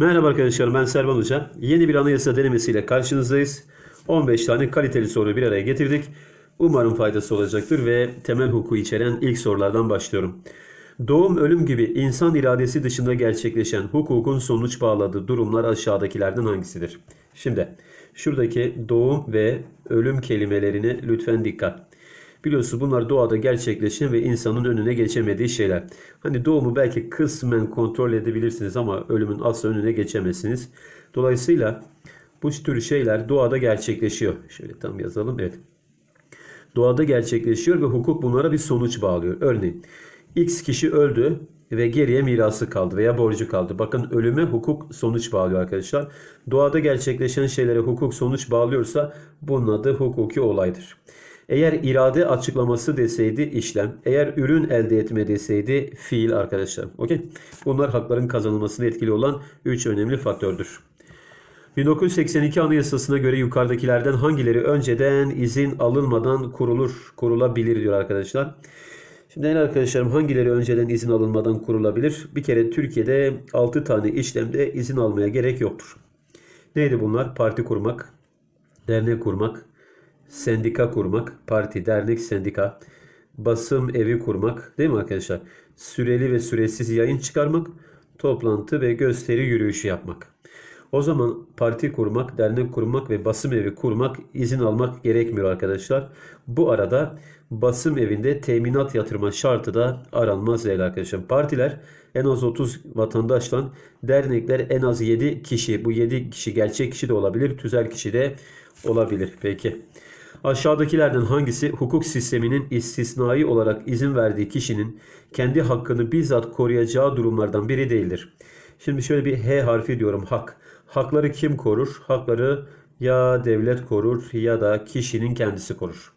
Merhaba arkadaşlar ben Servan Hoca. Yeni bir anayasa denemesiyle karşınızdayız. 15 tane kaliteli soru bir araya getirdik. Umarım faydası olacaktır ve temel hukuku içeren ilk sorulardan başlıyorum. Doğum, ölüm gibi insan iradesi dışında gerçekleşen hukukun sonuç bağladığı durumlar aşağıdakilerden hangisidir? Şimdi şuradaki doğum ve ölüm kelimelerine lütfen dikkat. Biliyorsunuz bunlar doğada gerçekleşen ve insanın önüne geçemediği şeyler. Hani doğumu belki kısmen kontrol edebilirsiniz ama ölümün asla önüne geçemezsiniz. Dolayısıyla bu tür şeyler doğada gerçekleşiyor. Şöyle tam yazalım. Evet. Doğada gerçekleşiyor ve hukuk bunlara bir sonuç bağlıyor. Örneğin X kişi öldü ve geriye mirası kaldı veya borcu kaldı. Bakın ölüme hukuk sonuç bağlıyor arkadaşlar. Doğada gerçekleşen şeylere hukuk sonuç bağlıyorsa bunun adı hukuki olaydır. Eğer irade açıklaması deseydi işlem. Eğer ürün elde etme deseydi fiil arkadaşlar. Okey. Bunlar hakların kazanılmasında etkili olan 3 önemli faktördür. 1982 Anayasası'na göre yukarıdakilerden hangileri önceden izin alınmadan kurulur, kurulabilir diyor arkadaşlar. Şimdi en arkadaşlarım hangileri önceden izin alınmadan kurulabilir? Bir kere Türkiye'de 6 tane işlemde izin almaya gerek yoktur. Neydi bunlar? Parti kurmak, dernek kurmak, sendika kurmak, parti, dernek, sendika, basım evi kurmak değil mi arkadaşlar? Süreli ve süresiz yayın çıkarmak, toplantı ve gösteri yürüyüşü yapmak. O zaman parti kurmak, dernek kurmak ve basım evi kurmak izin almak gerekmiyor arkadaşlar. Bu arada basım evinde teminat yatırma şartı da aranmaz değil arkadaşlar. Partiler en az 30 vatandaştan, dernekler en az 7 kişi. Bu 7 kişi gerçek kişi de olabilir, tüzel kişi de olabilir. Peki. Aşağıdakilerden hangisi hukuk sisteminin istisnai olarak izin verdiği kişinin kendi hakkını bizzat koruyacağı durumlardan biri değildir? Şimdi şöyle bir H harfi diyorum hak. Hakları kim korur? Hakları ya devlet korur ya da kişinin kendisi korur.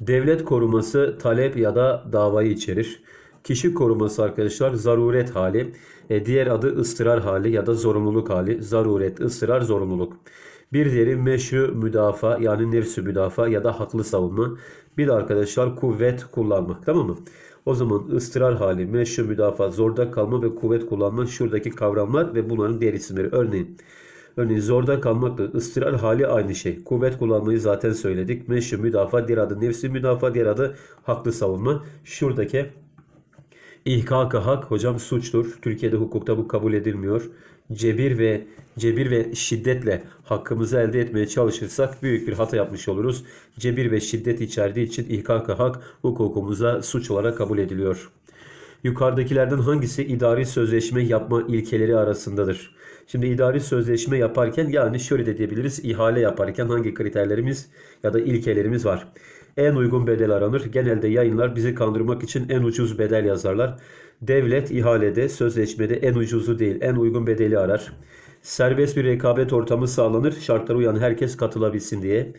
Devlet koruması talep ya da davayı içerir. Kişi koruması arkadaşlar zaruret hali, e, diğer adı ıstırar hali ya da zorunluluk hali. Zaruret, ıstırar, zorunluluk. Bir diğeri meşru müdafa yani nefsü müdafa ya da haklı savunma. Bir de arkadaşlar kuvvet kullanmak tamam mı? O zaman ıstırar hali, meşru müdafaa, zorda kalma ve kuvvet kullanma şuradaki kavramlar ve bunların diğer isimleri. Örneğin Örneğin zorda kalmakla ıstırar hali aynı şey. Kuvvet kullanmayı zaten söyledik. Meşru müdafaa, diğer adı nefsi müdafaa, diğer adı haklı savunma. Şuradaki İhkak hak hocam suçtur. Türkiye'de hukukta bu kabul edilmiyor. Cebir ve cebir ve şiddetle hakkımızı elde etmeye çalışırsak büyük bir hata yapmış oluruz. Cebir ve şiddet içerdiği için ihkak hak hukukumuza suç olarak kabul ediliyor. Yukarıdakilerden hangisi idari sözleşme yapma ilkeleri arasındadır? Şimdi idari sözleşme yaparken yani şöyle de diyebiliriz ihale yaparken hangi kriterlerimiz ya da ilkelerimiz var? En uygun bedel aranır. Genelde yayınlar bizi kandırmak için en ucuz bedel yazarlar. Devlet ihalede, sözleşmede en ucuzu değil, en uygun bedeli arar. Serbest bir rekabet ortamı sağlanır. Şartlara uyan herkes katılabilsin diye.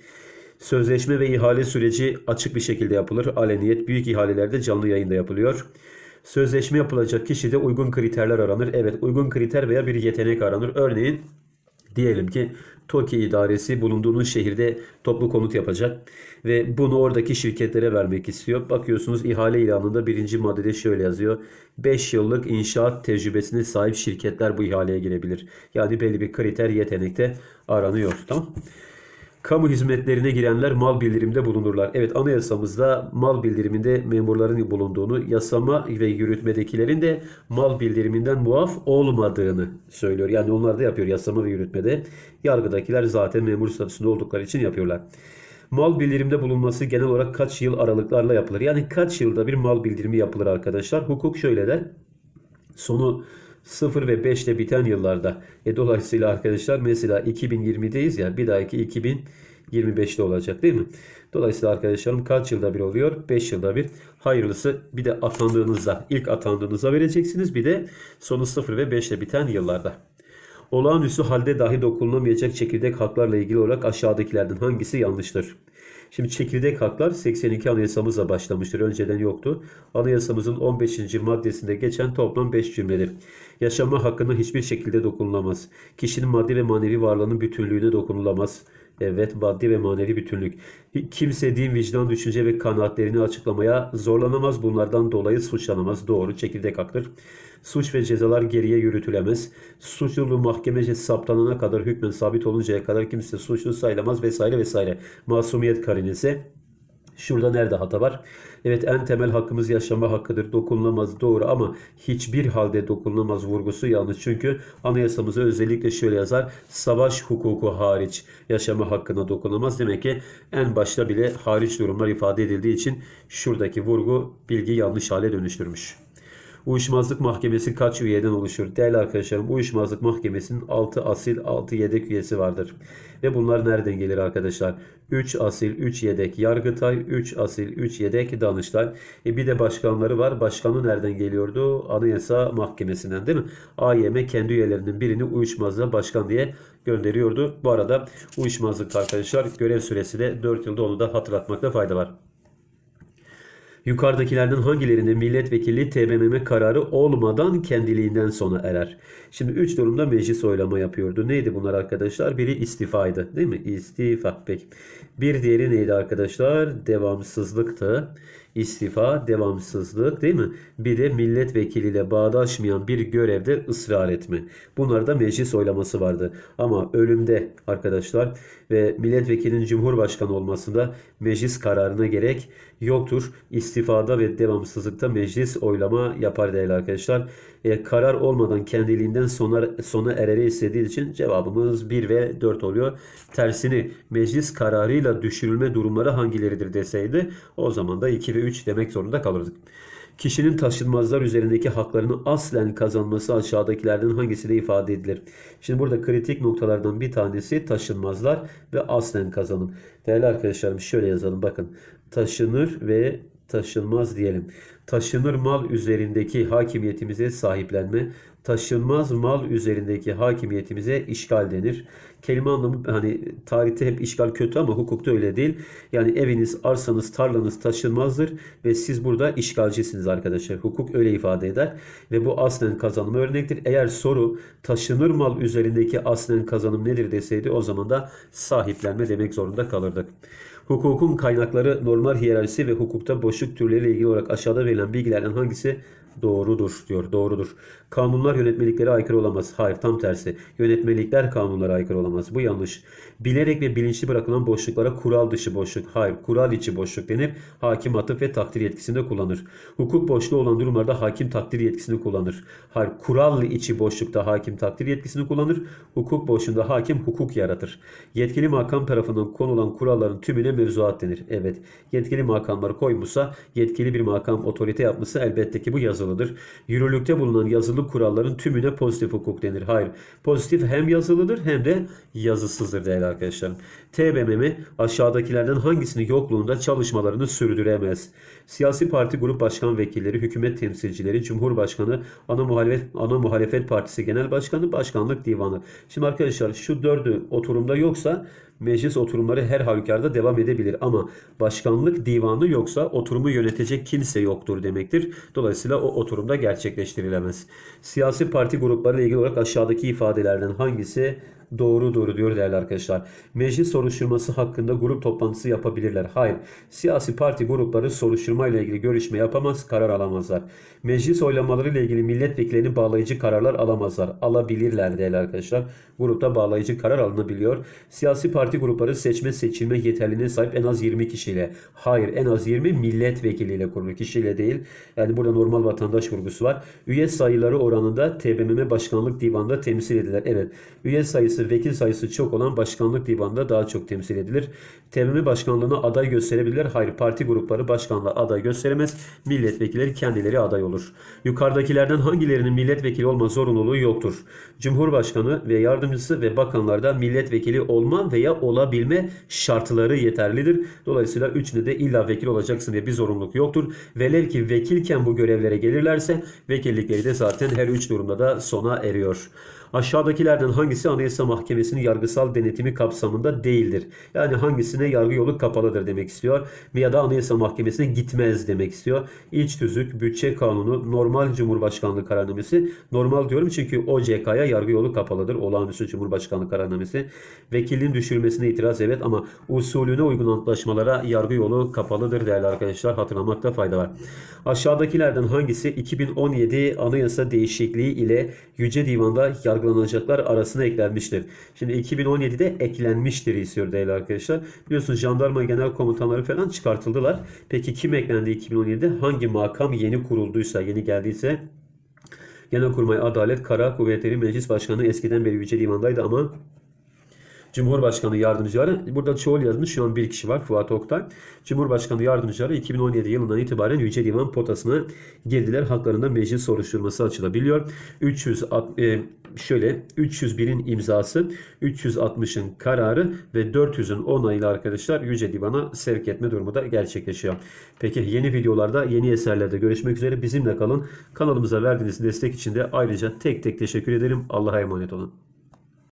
Sözleşme ve ihale süreci açık bir şekilde yapılır. Aleniyet büyük ihalelerde canlı yayında yapılıyor. Sözleşme yapılacak kişide uygun kriterler aranır. Evet uygun kriter veya bir yetenek aranır. Örneğin Diyelim ki TOKİ idaresi bulunduğunuz şehirde toplu konut yapacak ve bunu oradaki şirketlere vermek istiyor. Bakıyorsunuz ihale ilanında birinci maddede şöyle yazıyor. 5 yıllık inşaat tecrübesine sahip şirketler bu ihaleye girebilir. Yani belli bir kriter yetenekte aranıyor. Tamam Kamu hizmetlerine girenler mal bildirimde bulunurlar. Evet anayasamızda mal bildiriminde memurların bulunduğunu, yasama ve yürütmedekilerin de mal bildiriminden muaf olmadığını söylüyor. Yani onlar da yapıyor yasama ve yürütmede. Yargıdakiler zaten memur statüsünde oldukları için yapıyorlar. Mal bildirimde bulunması genel olarak kaç yıl aralıklarla yapılır? Yani kaç yılda bir mal bildirimi yapılır arkadaşlar? Hukuk şöyle der. Sonu 0 ve 5 ile biten yıllarda. E, dolayısıyla arkadaşlar mesela 2020'deyiz ya bir dahaki 2025'te olacak değil mi? Dolayısıyla arkadaşlarım kaç yılda bir oluyor? 5 yılda bir. Hayırlısı bir de atandığınızda, ilk atandığınızda vereceksiniz. Bir de sonu 0 ve 5 ile biten yıllarda. Olağanüstü halde dahi dokunamayacak çekirdek haklarla ilgili olarak aşağıdakilerden hangisi yanlıştır? Şimdi çekirdek haklar 82 anayasamızla başlamıştır. Önceden yoktu. Anayasamızın 15. maddesinde geçen toplam 5 cümledir. Yaşama hakkına hiçbir şekilde dokunulamaz. Kişinin maddi ve manevi varlığının bütünlüğüne dokunulamaz. Evet maddi ve manevi bütünlük. Kimse din, vicdan, düşünce ve kanaatlerini açıklamaya zorlanamaz. Bunlardan dolayı suçlanamaz. Doğru çekirdek haktır. Suç ve cezalar geriye yürütülemez. Suçluluğu mahkemece saptanana kadar hükmen sabit oluncaya kadar kimse suçlu sayılamaz vesaire vesaire. Masumiyet karinesi Şurada nerede hata var? Evet en temel hakkımız yaşama hakkıdır. Dokunulamaz doğru ama hiçbir halde dokunulamaz vurgusu yanlış. Çünkü anayasamızı özellikle şöyle yazar. Savaş hukuku hariç yaşama hakkına dokunulamaz. Demek ki en başta bile hariç durumlar ifade edildiği için şuradaki vurgu bilgi yanlış hale dönüştürmüş. Uyuşmazlık Mahkemesi kaç üyeden oluşur? Değerli arkadaşlarım Uyuşmazlık Mahkemesi'nin 6 asil 6 yedek üyesi vardır. Ve bunlar nereden gelir arkadaşlar? 3 asil 3 yedek Yargıtay, 3 asil 3 yedek Danıştay. E bir de başkanları var. Başkanı nereden geliyordu? Anayasa Mahkemesi'nden değil mi? AYM kendi üyelerinin birini uyuşmazlığa başkan diye gönderiyordu. Bu arada uyuşmazlık arkadaşlar görev süresi de 4 yılda onu da hatırlatmakta fayda var. Yukarıdakilerden hangilerinde milletvekili TBMM kararı olmadan kendiliğinden sona erer? Şimdi 3 durumda meclis oylama yapıyordu. Neydi bunlar arkadaşlar? Biri istifaydı değil mi? İstifa. Peki. Bir diğeri neydi arkadaşlar? Devamsızlıktı. İstifa, devamsızlık değil mi? Bir de milletvekiliyle bağdaşmayan bir görevde ısrar etme. Bunlarda meclis oylaması vardı. Ama ölümde arkadaşlar ve milletvekilinin cumhurbaşkanı olmasında meclis kararına gerek yoktur. İstifada ve devamsızlıkta meclis oylama yapar değerli arkadaşlar. E, karar olmadan kendiliğinden sona, sona ereri istediği için cevabımız 1 ve 4 oluyor. Tersini meclis kararıyla düşürülme durumları hangileridir deseydi o zaman da 2 ve 3 demek zorunda kalırdık. Kişinin taşınmazlar üzerindeki haklarını aslen kazanması aşağıdakilerden hangisinde ifade edilir? Şimdi burada kritik noktalardan bir tanesi taşınmazlar ve aslen kazanım. Değerli arkadaşlarım şöyle yazalım bakın taşınır ve taşınmaz diyelim. Taşınır mal üzerindeki hakimiyetimize sahiplenme, taşınmaz mal üzerindeki hakimiyetimize işgal denir. Kelime anlamı hani tarihte hep işgal kötü ama hukukta öyle değil. Yani eviniz, arsanız, tarlanız taşınmazdır ve siz burada işgalcisiniz arkadaşlar. Hukuk öyle ifade eder ve bu aslen kazanım örnektir. Eğer soru taşınır mal üzerindeki aslen kazanım nedir deseydi o zaman da sahiplenme demek zorunda kalırdık. Hukukun kaynakları normal hiyerarşisi ve hukukta boşluk türleriyle ilgili olarak aşağıda verilen bilgilerden hangisi doğrudur diyor. Doğrudur. Kanunlar yönetmeliklere aykırı olamaz. Hayır tam tersi. Yönetmelikler kanunlara aykırı olamaz. Bu yanlış. Bilerek ve bilinçli bırakılan boşluklara kural dışı boşluk. Hayır kural içi boşluk denir. Hakim atıf ve takdir yetkisinde kullanır. Hukuk boşluğu olan durumlarda hakim takdir yetkisini kullanır. Hayır kural içi boşlukta hakim takdir yetkisini kullanır. Hukuk boşluğunda hakim hukuk yaratır. Yetkili makam tarafından konulan kuralların tümüne mevzuat denir. Evet. Yetkili makamları koymuşsa yetkili bir makam otorite yapmışsa elbette ki bu yazı yazılıdır. Yürürlükte bulunan yazılı kuralların tümüne pozitif hukuk denir. Hayır. Pozitif hem yazılıdır hem de yazısızdır değerli arkadaşlarım. TBMM aşağıdakilerden hangisini yokluğunda çalışmalarını sürdüremez? Siyasi parti grup başkan vekilleri, hükümet temsilcileri, cumhurbaşkanı, ana muhalefet, ana muhalefet partisi genel başkanı, başkanlık divanı. Şimdi arkadaşlar şu dördü oturumda yoksa meclis oturumları her halükarda devam edebilir ama başkanlık divanı yoksa oturumu yönetecek kimse yoktur demektir. Dolayısıyla o oturumda gerçekleştirilemez. Siyasi parti grupları ile ilgili olarak aşağıdaki ifadelerden hangisi doğrudur diyor değerli arkadaşlar. Meclis soruşturması hakkında grup toplantısı yapabilirler. Hayır. Siyasi parti grupları soruşturma ile ilgili görüşme yapamaz, karar alamazlar. Meclis oylamaları ile ilgili milletvekillerinin bağlayıcı kararlar alamazlar. Alabilirler değerli arkadaşlar. Grupta bağlayıcı karar alınabiliyor. Siyasi parti grupları seçme seçilme yeterliliğine sahip en az 20 kişiyle. Hayır en az 20 milletvekiliyle kurulu kişiyle değil. Yani burada normal vatandaş vurgusu var. Üye sayıları oranında TBMM Başkanlık Divanı'nda temsil edilir. Evet üye sayısı ise vekil sayısı çok olan başkanlık divanında daha çok temsil edilir. TMM başkanlığına aday gösterebilirler. Hayır parti grupları başkanlığa aday gösteremez. Milletvekilleri kendileri aday olur. Yukarıdakilerden hangilerinin milletvekili olma zorunluluğu yoktur. Cumhurbaşkanı ve yardımcısı ve bakanlardan milletvekili olma veya olabilme şartları yeterlidir. Dolayısıyla üçünde de illa vekil olacaksın diye bir zorunluluk yoktur. Velev ki vekilken bu görevlere gelirlerse vekillikleri de zaten her üç durumda da sona eriyor. Aşağıdakilerden hangisi anayasa Mahkemesi'nin yargısal denetimi kapsamında değildir. Yani hangisine yargı yolu kapalıdır demek istiyor. Ya da Anayasa Mahkemesi'ne gitmez demek istiyor. İç tüzük, bütçe kanunu, normal Cumhurbaşkanlığı kararnamesi. Normal diyorum çünkü OCK'ya yargı yolu kapalıdır. Olağanüstü Cumhurbaşkanlığı kararnamesi. Vekilin düşürmesine itiraz evet ama usulüne uygun antlaşmalara yargı yolu kapalıdır değerli arkadaşlar. Hatırlamakta fayda var. Aşağıdakilerden hangisi 2017 Anayasa değişikliği ile Yüce Divan'da yargılanacaklar arasına eklenmiştir? eklenmiştir. Şimdi 2017'de eklenmiştir istiyor değerli arkadaşlar. Biliyorsunuz jandarma genel komutanları falan çıkartıldılar. Peki kim eklendi 2017'de? Hangi makam yeni kurulduysa, yeni geldiyse Genelkurmay Adalet Kara Kuvvetleri Meclis Başkanı eskiden beri Yüce Divan'daydı ama Cumhurbaşkanı yardımcıları burada çoğul yazmış şu an bir kişi var Fuat Oktay. Cumhurbaşkanı yardımcıları 2017 yılından itibaren Yüce Divan potasına girdiler. Haklarında meclis soruşturması açılabiliyor. 300 e, şöyle 301'in imzası, 360'ın kararı ve 400'ün onayıyla arkadaşlar Yüce Divan'a sevk etme durumu da gerçekleşiyor. Peki yeni videolarda yeni eserlerde görüşmek üzere bizimle kalın. Kanalımıza verdiğiniz destek için de ayrıca tek tek teşekkür ederim. Allah'a emanet olun.